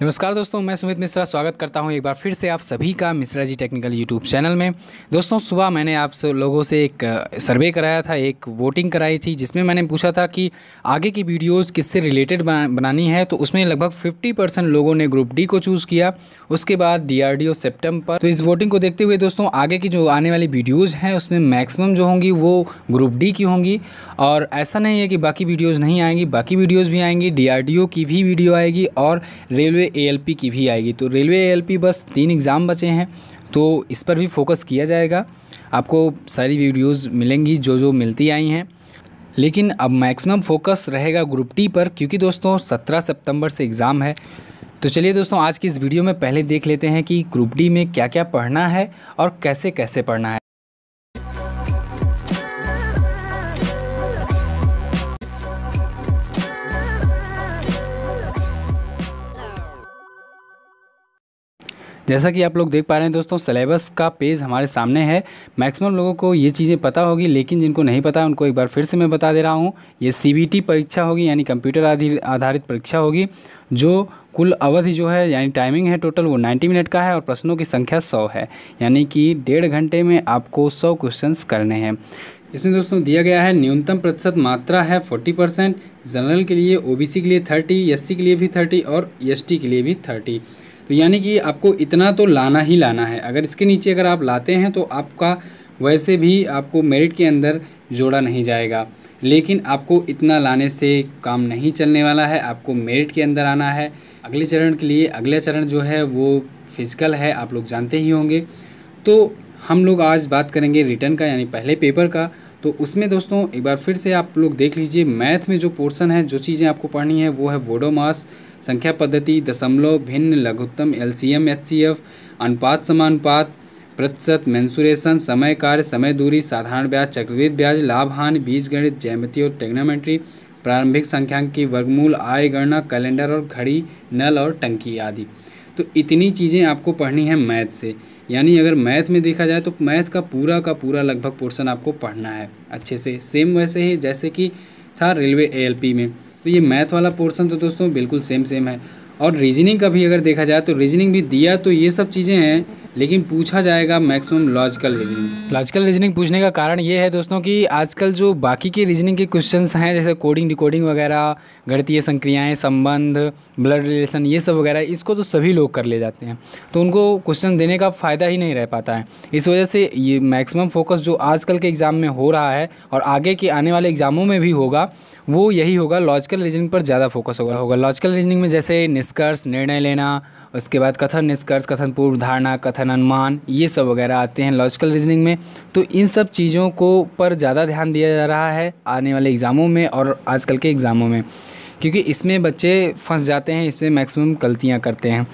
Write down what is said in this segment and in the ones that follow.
नमस्कार दोस्तों मैं सुमित मिश्रा स्वागत करता हूं एक बार फिर से आप सभी का Mishra ji technical YouTube channel में दोस्तों सुबह मैंने आप लोगों से एक सर्वे कराया था एक वोटिंग कराई थी जिसमें मैंने पूछा था कि आगे की वीडियोस किससे रिलेटेड बनानी है तो उसमें लगभग 50 परसेंट लोगों ने ग्रुप डी को चूज़ किया उसके बाद डी आर पर तो इस वोटिंग को देखते हुए दोस्तों आगे की जो आने वाली वीडियोज़ हैं उसमें मैक्सिमम जो होंगी वो ग्रुप डी की होंगी और ऐसा नहीं है कि बाकी वीडियोज़ नहीं आएंगी बाकी वीडियोज़ भी आएंगी डी की भी वीडियो आएगी और रेलवे रेलवे एएलपी की भी आएगी तो रेलवे ए बस तीन एग्ज़ाम बचे हैं तो इस पर भी फोकस किया जाएगा आपको सारी वीडियोज़ मिलेंगी जो जो मिलती आई हैं लेकिन अब मैक्सिमम फोकस रहेगा ग्रुप टी पर क्योंकि दोस्तों 17 सितंबर से एग्ज़ाम है तो चलिए दोस्तों आज की इस वीडियो में पहले देख लेते हैं कि ग्रुप डी में क्या क्या पढ़ना है और कैसे कैसे पढ़ना है जैसा कि आप लोग देख पा रहे हैं दोस्तों सिलेबस का पेज हमारे सामने है मैक्सिमम लोगों को ये चीज़ें पता होगी लेकिन जिनको नहीं पता है उनको एक बार फिर से मैं बता दे रहा हूँ ये सी परीक्षा होगी यानी कंप्यूटर आधारित परीक्षा होगी जो कुल अवधि जो है यानी टाइमिंग है टोटल वो 90 मिनट का है और प्रश्नों की संख्या 100 है यानी कि डेढ़ घंटे में आपको 100 क्वेश्चंस करने हैं इसमें दोस्तों दिया गया है न्यूनतम प्रतिशत मात्रा है 40 परसेंट जनरल के लिए ओबीसी के लिए 30 एससी के लिए भी 30 और एसटी e के लिए भी तो यानी कि आपको इतना तो लाना ही लाना है अगर इसके नीचे अगर आप लाते हैं तो आपका वैसे भी आपको मेरिट के अंदर जोड़ा नहीं जाएगा लेकिन आपको इतना लाने से काम नहीं चलने वाला है आपको मेरिट के अंदर आना है अगले चरण के लिए अगला चरण जो है वो फिजिकल है आप लोग जानते ही होंगे तो हम लोग आज बात करेंगे रिटर्न का यानी पहले पेपर का तो उसमें दोस्तों एक बार फिर से आप लोग देख लीजिए मैथ में जो पोर्शन है जो चीज़ें आपको पढ़नी है वो है वोडोमास संख्या पद्धति दशमलव भिन्न लघुत्तम एलसीएम एचसीएफ अनुपात समानुपात प्रतिशत मैंसुरेशन समय कार्य समय दूरी साधारण ब्याज चक्रवृत ब्याज लाभ हानि बीज गणित जयमती और टेग्नोमेट्री प्रारंभिक संख्यांक की वर्गमूल आय गणना कैलेंडर और घड़ी नल और टंकी आदि तो इतनी चीज़ें आपको पढ़नी है मैथ से यानी अगर मैथ में देखा जाए तो मैथ का पूरा का पूरा लगभग पोर्शन आपको पढ़ना है अच्छे से सेम वैसे ही जैसे कि था रेलवे एएलपी में तो ये मैथ वाला पोर्सन तो दोस्तों बिल्कुल सेम सेम है और रीजनिंग का भी अगर देखा जाए तो रीजनिंग भी दिया तो ये सब चीज़ें हैं लेकिन पूछा जाएगा maximum logical reasoning logical reasoning पूछने का कारण ये है दोस्तों कि आजकल जो बाकी के रीजनिंग के क्वेश्चंस हैं जैसे कोडिंग डिकोडिंग वगैरह गणतीय संक्रियाएं संबंध ब्लड रिलेशन ये सब वगैरह इसको तो सभी लोग कर ले जाते हैं तो उनको क्वेश्चन देने का फ़ायदा ही नहीं रह पाता है इस वजह से ये मैक्सिमम फोकस जो आजकल के एग्ज़ाम में हो रहा है और आगे के आने वाले एग्ज़ामों में भी होगा वो यही होगा लॉजिकल रीजनिंग पर ज़्यादा फोकस होगा होगा लॉजिकल रीजनिंग में जैसे निष्कर्ष निर्णय लेना उसके बाद कथन निष्कर्ष कथन पूर्व धारणा कथन अनुमान ये सब वगैरह आते हैं लॉजिकल रीजनिंग में तो इन सब चीज़ों को पर ज़्यादा ध्यान दिया जा रहा है आने वाले एग्ज़ामों में और आजकल के एग्ज़ामों में क्योंकि इसमें बच्चे फंस जाते हैं इसमें मैक्सिमम गलतियाँ करते हैं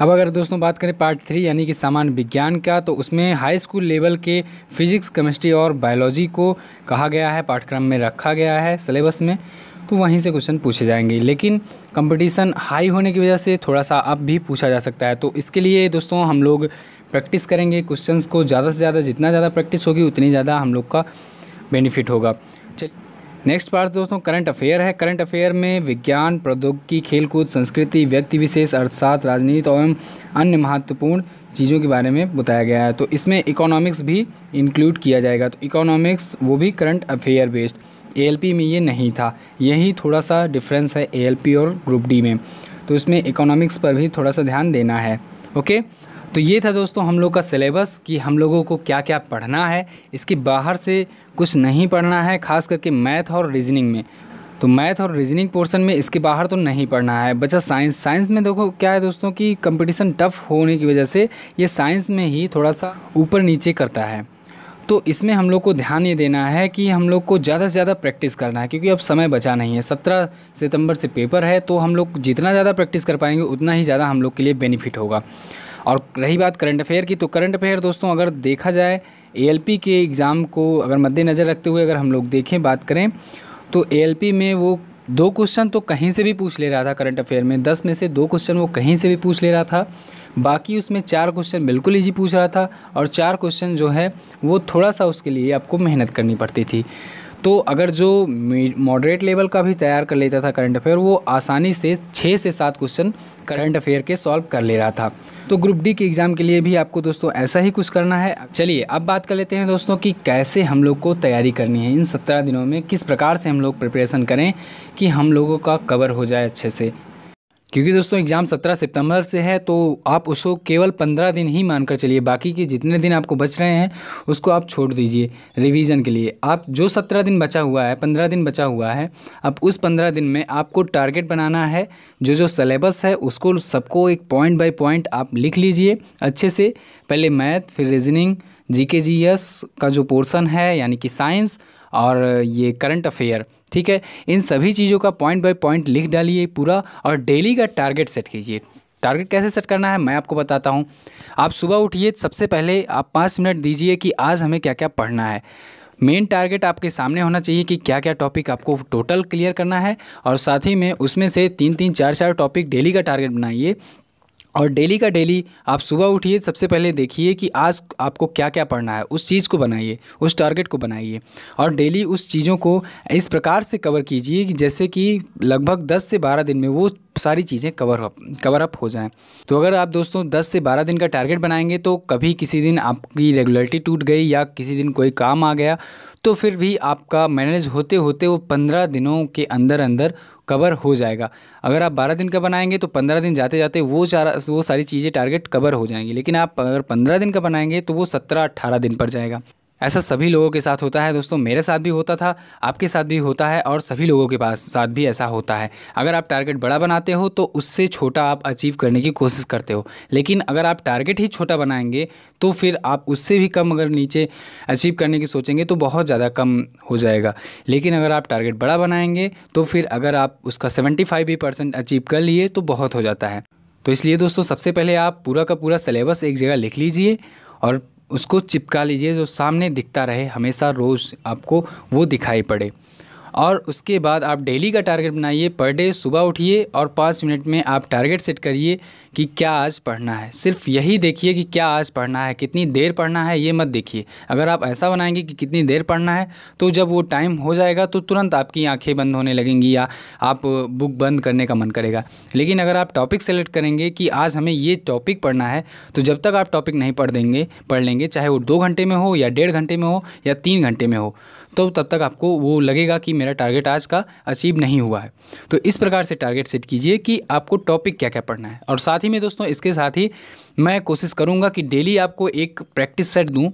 अब अगर दोस्तों बात करें पार्ट थ्री यानी कि सामान्य विज्ञान का तो उसमें हाई स्कूल लेवल के फिजिक्स केमिस्ट्री और बायोलॉजी को कहा गया है पाठ्यक्रम में रखा गया है सिलेबस में तो वहीं से क्वेश्चन पूछे जाएंगे लेकिन कंपटीशन हाई होने की वजह से थोड़ा सा अब भी पूछा जा सकता है तो इसके लिए दोस्तों हम लोग प्रैक्टिस करेंगे क्वेश्चंस को ज़्यादा से ज़्यादा जितना ज़्यादा प्रैक्टिस होगी उतनी ज़्यादा हम लोग का बेनिफिट होगा चलिए नेक्स्ट पार्ट दोस्तों करंट अफेयर है करंट अफेयर में विज्ञान प्रौद्योगिकी खेलकूद संस्कृति व्यक्ति विशेष अर्थशास्त्र राजनीति और अन्य महत्वपूर्ण चीज़ों के बारे में बताया गया है तो इसमें इकोनॉमिक्स भी इंक्लूड किया जाएगा तो इकोनॉमिक्स वो भी करंट अफेयर बेस्ड ए में ये नहीं था यही थोड़ा सा डिफरेंस है ए और ग्रुप डी में तो इसमें इकोनॉमिक्स पर भी थोड़ा सा ध्यान देना है ओके तो ये था दोस्तों हम लोग का सिलेबस कि हम लोगों को क्या क्या पढ़ना है इसके बाहर से कुछ नहीं पढ़ना है खास करके मैथ और रीजनिंग में तो मैथ और रीजनिंग पोर्शन में इसके बाहर तो नहीं पढ़ना है बचा साइंस साइंस में देखो क्या है दोस्तों कि कंपटीशन टफ होने की वजह से ये साइंस में ही थोड़ा सा ऊपर नीचे करता है तो इसमें हम लोग को ध्यान ये देना है कि हम लोग को ज़्यादा से ज़्यादा प्रैक्टिस करना है क्योंकि अब समय बचा नहीं है सत्रह सितंबर से पेपर है तो हम लोग जितना ज़्यादा प्रैक्टिस कर पाएंगे उतना ही ज़्यादा हम लोग के लिए बेनिफिट होगा और रही बात करंट अफेयर की तो करंट अफेयर दोस्तों अगर देखा जाए ए के एग्ज़ाम को अगर मद्देनज़र रखते हुए अगर हम लोग देखें बात करें तो ए में वो दो क्वेश्चन तो कहीं से भी पूछ ले रहा था करंट अफेयर में दस में से दो क्वेश्चन वो कहीं से भी पूछ ले रहा था बाकी उसमें चार क्वेश्चन बिल्कुल ईजी पूछ रहा था और चार क्वेश्चन जो है वो थोड़ा सा उसके लिए आपको मेहनत करनी पड़ती थी तो अगर जो मॉडरेट लेवल का भी तैयार कर लेता था करंट अफेयर वो आसानी से छः से सात क्वेश्चन करंट अफेयर के सॉल्व कर ले रहा था तो ग्रुप डी के एग्ज़ाम के लिए भी आपको दोस्तों ऐसा ही कुछ करना है चलिए अब बात कर लेते हैं दोस्तों कि कैसे हम लोग को तैयारी करनी है इन सत्रह दिनों में किस प्रकार से हम लोग प्रिपरेशन करें कि हम लोगों का कवर हो जाए अच्छे से क्योंकि दोस्तों एग्ज़ाम सत्रह सितंबर से है तो आप उसको केवल पंद्रह दिन ही मानकर चलिए बाकी के जितने दिन आपको बच रहे हैं उसको आप छोड़ दीजिए रिवीजन के लिए आप जो सत्रह दिन बचा हुआ है पंद्रह दिन बचा हुआ है अब उस पंद्रह दिन में आपको टारगेट बनाना है जो जो सलेबस है उसको सबको एक पॉइंट बाई पॉइंट आप लिख लीजिए अच्छे से पहले मैथ फिर रीजनिंग जी का जो पोर्सन है यानी कि साइंस और ये करंट अफेयर ठीक है इन सभी चीज़ों का पॉइंट बाय पॉइंट लिख डालिए पूरा और डेली का टारगेट सेट कीजिए टारगेट कैसे सेट करना है मैं आपको बताता हूँ आप सुबह उठिए सबसे पहले आप पाँच मिनट दीजिए कि आज हमें क्या क्या पढ़ना है मेन टारगेट आपके सामने होना चाहिए कि क्या क्या टॉपिक आपको टोटल क्लियर करना है और साथ ही में उसमें से तीन तीन चार चार टॉपिक डेली का टारगेट बनाइए और डेली का डेली आप सुबह उठिए सबसे पहले देखिए कि आज आपको क्या क्या पढ़ना है उस चीज़ को बनाइए उस टारगेट को बनाइए और डेली उस चीज़ों को इस प्रकार से कवर कीजिए कि जैसे कि लगभग 10 से 12 दिन में वो सारी चीज़ें कवर अप कवर अप हो जाएं तो अगर आप दोस्तों 10 से 12 दिन का टारगेट बनाएंगे तो कभी किसी दिन आपकी रेगुलरिटी टूट गई या किसी दिन कोई काम आ गया तो फिर भी आपका मैनेज होते होते वो पंद्रह दिनों के अंदर अंदर कवर हो जाएगा अगर आप बारह दिन का बनाएंगे तो पंद्रह दिन जाते जाते वो वो सारी चीज़ें टारगेट कवर हो जाएंगी लेकिन आप अगर पंद्रह दिन का बनाएंगे तो वो सत्रह अट्ठारह दिन पर जाएगा ऐसा सभी लोगों के साथ होता है दोस्तों मेरे साथ भी होता था आपके साथ भी होता है और सभी लोगों के पास साथ भी ऐसा होता है अगर आप टारगेट बड़ा बनाते हो तो उससे छोटा आप अचीव करने की कोशिश करते हो लेकिन अगर आप टारगेट ही छोटा बनाएंगे तो फिर आप उससे भी कम अगर नीचे अचीव करने की सोचेंगे तो बहुत ज़्यादा कम हो जाएगा लेकिन अगर आप टारगेट बड़ा बनाएंगे तो फिर अगर आप उसका सेवेंटी फाइव भी परसेंट अचीव कर लिए तो बहुत हो जाता है तो इसलिए दोस्तों सबसे पहले आप पूरा का पूरा सिलेबस एक जगह लिख लीजिए और उसको चिपका लीजिए जो सामने दिखता रहे हमेशा रोज़ आपको वो दिखाई पड़े और उसके बाद आप डेली का टारगेट बनाइए पर डे सुबह उठिए और पाँच मिनट में आप टारगेट सेट करिए कि क्या आज पढ़ना है सिर्फ यही देखिए कि क्या आज पढ़ना है कितनी देर पढ़ना है ये मत देखिए अगर आप ऐसा बनाएंगे कि कितनी देर पढ़ना है तो जब वो टाइम हो जाएगा तो तुरंत आपकी आंखें बंद होने लगेंगी या आप बुक बंद करने का मन करेगा लेकिन अगर आप टॉपिक सेलेक्ट करेंगे कि आज हमें ये टॉपिक पढ़ना है तो जब तक आप टॉपिक नहीं पढ़ देंगे पढ़ लेंगे चाहे वो दो घंटे में हो या डेढ़ घंटे में हो या तीन घंटे में हो तो तब तक आपको वो लगेगा कि मेरा टारगेट आज का अचीव नहीं हुआ है तो इस प्रकार से टारगेट सेट कीजिए कि आपको टॉपिक क्या क्या पढ़ना है और साथ ही में दोस्तों इसके साथ ही मैं कोशिश करूँगा कि डेली आपको एक प्रैक्टिस सेट दूँ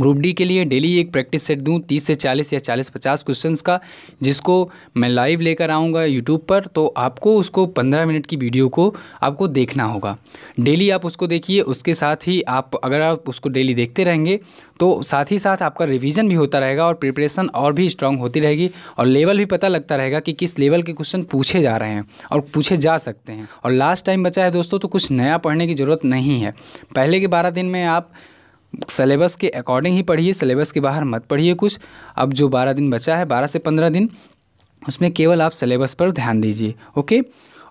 ग्रुप डी के लिए डेली एक प्रैक्टिस सेट दूँ तीस से चालीस या चालीस पचास क्वेश्चंस का जिसको मैं लाइव लेकर आऊँगा यूट्यूब पर तो आपको उसको पंद्रह मिनट की वीडियो को आपको देखना होगा डेली आप उसको देखिए उसके साथ ही आप अगर आप उसको डेली देखते रहेंगे तो साथ ही साथ आपका रिवीजन भी होता रहेगा और प्रिपरेशन और भी स्ट्रांग होती रहेगी और लेवल भी पता लगता रहेगा कि किस लेवल के क्वेश्चन पूछे जा रहे हैं और पूछे जा सकते हैं और लास्ट टाइम बचा है दोस्तों तो कुछ नया पढ़ने की ज़रूरत नहीं है पहले के बारह दिन में आप सलेबस के अकॉर्डिंग ही पढ़िए सलेबस के बाहर मत पढ़िए कुछ अब जो बारह दिन बचा है बारह से पंद्रह दिन उसमें केवल आप सलेबस पर ध्यान दीजिए ओके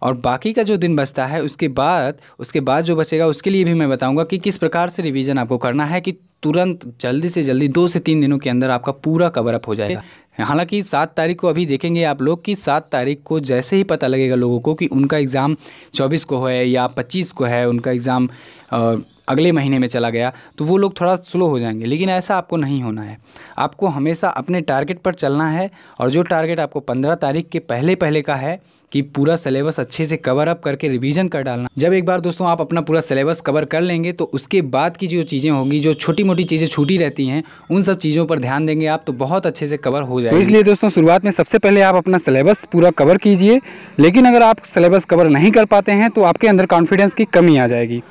और बाकी का जो दिन बचता है उसके बाद उसके बाद जो बचेगा उसके लिए भी मैं बताऊंगा कि किस प्रकार से रिवीजन आपको करना है कि तुरंत जल्दी से जल्दी दो से तीन दिनों के अंदर आपका पूरा कवर अप हो जाएगा हालांकि सात तारीख को अभी देखेंगे आप लोग कि सात तारीख को जैसे ही पता लगेगा लोगों को कि उनका एग्ज़ाम चौबीस को है या पच्चीस को है उनका एग्ज़ाम अगले महीने में चला गया तो वो लोग थोड़ा स्लो हो जाएंगे लेकिन ऐसा आपको नहीं होना है आपको हमेशा अपने टारगेट पर चलना है और जो टारगेट आपको पंद्रह तारीख के पहले पहले का है कि पूरा सिलेबस अच्छे से कवर अप करके रिवीजन कर डालना जब एक बार दोस्तों आप अपना पूरा सिलेबस कवर कर लेंगे तो उसके बाद की जो चीज़ें होंगी जो छोटी मोटी चीज़ें छूटी रहती हैं उन सब चीज़ों पर ध्यान देंगे आप तो बहुत अच्छे से कवर हो जाएगा तो इसलिए दोस्तों शुरुआत में सबसे पहले आप अपना सिलेबस पूरा कवर कीजिए लेकिन अगर आप सिलेबस कवर नहीं कर पाते हैं तो आपके अंदर कॉन्फिडेंस की कमी आ जाएगी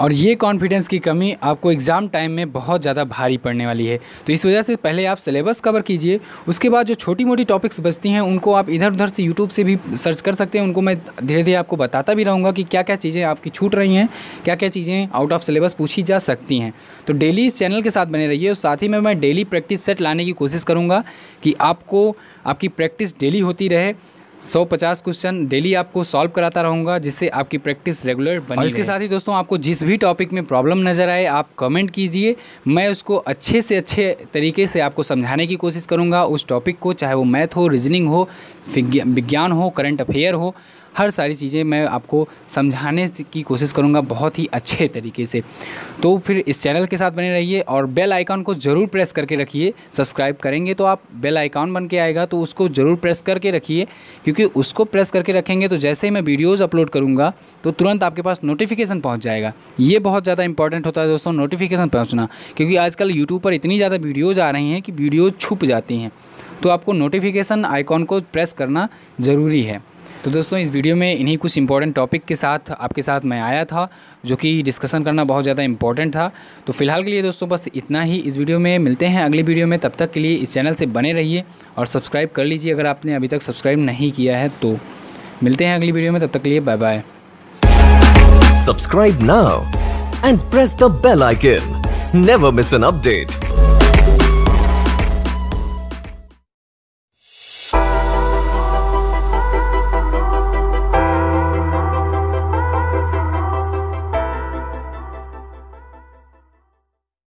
और ये कॉन्फिडेंस की कमी आपको एग्ज़ाम टाइम में बहुत ज़्यादा भारी पड़ने वाली है तो इस वजह से पहले आप सिलेबस कवर कीजिए उसके बाद जो छोटी मोटी टॉपिक्स बचती हैं उनको आप इधर उधर से यूट्यूब से भी सर्च कर सकते हैं उनको मैं धीरे धीरे आपको बताता भी रहूँगा कि क्या क्या चीज़ें आपकी छूट रही हैं क्या क्या चीज़ें आउट ऑफ सिलेबस पूछी जा सकती हैं तो डेली इस चैनल के साथ बने रहिए और साथ ही में मैं डेली प्रैक्टिस सेट लाने की कोशिश करूँगा कि आपको आपकी प्रैक्टिस डेली होती रहे सौ पचास क्वेश्चन डेली आपको सॉल्व कराता रहूँगा जिससे आपकी प्रैक्टिस रेगुलर बनी और इसके साथ ही दोस्तों आपको जिस भी टॉपिक में प्रॉब्लम नज़र आए आप कमेंट कीजिए मैं उसको अच्छे से अच्छे तरीके से आपको समझाने की कोशिश करूँगा उस टॉपिक को चाहे वो मैथ हो रीजनिंग हो विज्ञान हो करंट अफेयर हो हर सारी चीज़ें मैं आपको समझाने की कोशिश करूँगा बहुत ही अच्छे तरीके से तो फिर इस चैनल के साथ बने रहिए और बेल आइकॉन को ज़रूर प्रेस करके रखिए सब्सक्राइब करेंगे तो आप बेल आइकॉन बन के आएगा तो उसको ज़रूर प्रेस करके रखिए क्योंकि उसको प्रेस करके रखेंगे तो जैसे ही मैं वीडियोज़ अपलोड करूँगा तो तुरंत आपके पास नोटिफिकेशन पहुँच जाएगा ये बहुत ज़्यादा इंपॉर्टेंट होता है दोस्तों नोटिफिकेशन पहुँचना क्योंकि आजकल यूट्यूब पर इतनी ज़्यादा वीडियोज़ आ रही हैं कि वीडियोज़ छुप जाती हैं तो आपको नोटिफिकेशन आइकॉन को प्रेस करना ज़रूरी है तो दोस्तों इस वीडियो में इन्हीं कुछ इंपॉर्टेंट टॉपिक के साथ आपके साथ मैं आया था जो कि डिस्कशन करना बहुत ज़्यादा इंपॉर्टेंट था तो फिलहाल के लिए दोस्तों बस इतना ही इस वीडियो में मिलते हैं अगली वीडियो में तब तक के लिए इस चैनल से बने रहिए और सब्सक्राइब कर लीजिए अगर आपने अभी तक सब्सक्राइब नहीं किया है तो मिलते हैं अगली वीडियो में तब तक के लिए bye bye subscribe now and press the bell icon never miss an update